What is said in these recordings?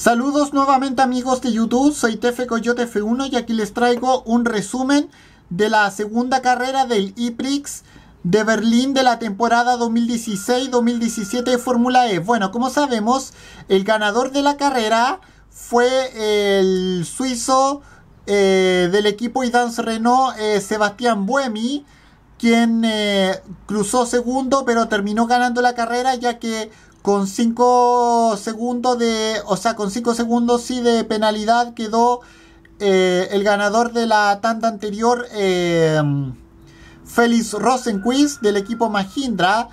Saludos nuevamente amigos de YouTube, soy Tefe Coyote F1 y aquí les traigo un resumen de la segunda carrera del IPRIX de Berlín de la temporada 2016-2017 de Fórmula E. Bueno, como sabemos, el ganador de la carrera fue el suizo eh, del equipo Idance Renault, eh, Sebastián Buemi, quien eh, cruzó segundo pero terminó ganando la carrera ya que con 5 segundos de, o sea, con 5 segundos de penalidad quedó eh, el ganador de la tanda anterior, eh, Félix Rosenquist del equipo Mahindra.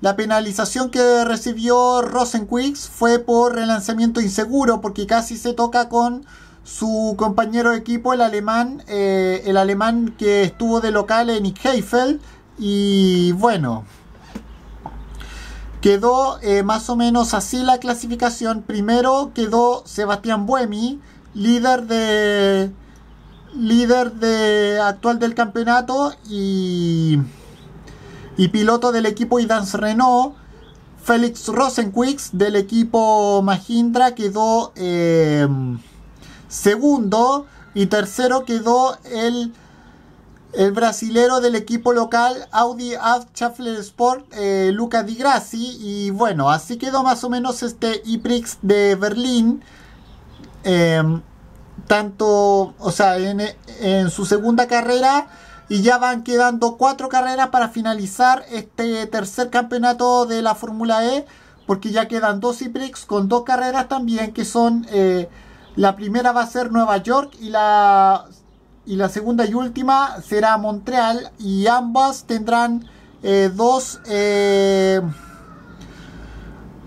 La penalización que recibió Rosenquist fue por relanzamiento inseguro, porque casi se toca con su compañero de equipo, el alemán, eh, el alemán que estuvo de local en Heifel. Y bueno, Quedó eh, más o menos así la clasificación. Primero quedó Sebastián Buemi, líder de líder de actual del campeonato y, y piloto del equipo Idans Renault. Félix Rosenquix del equipo Mahindra quedó eh, segundo y tercero quedó el el brasilero del equipo local Audi Schaffler Sport, eh, Luca Di Grassi. Y bueno, así quedó más o menos este IPRIX de Berlín. Em, tanto, o sea, en, su segunda carrera. Y ya van quedando cuatro carreras para finalizar este tercer campeonato de la Fórmula E. Porque ya quedan dos IPRIX con dos carreras también que son... Eh, la primera va a ser Nueva York y la y la segunda y última será Montreal y ambas tendrán eh, dos eh,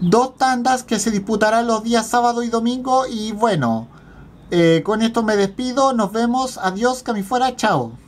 dos tandas que se disputarán los días sábado y domingo y bueno eh, con esto me despido nos vemos adiós fuera, chao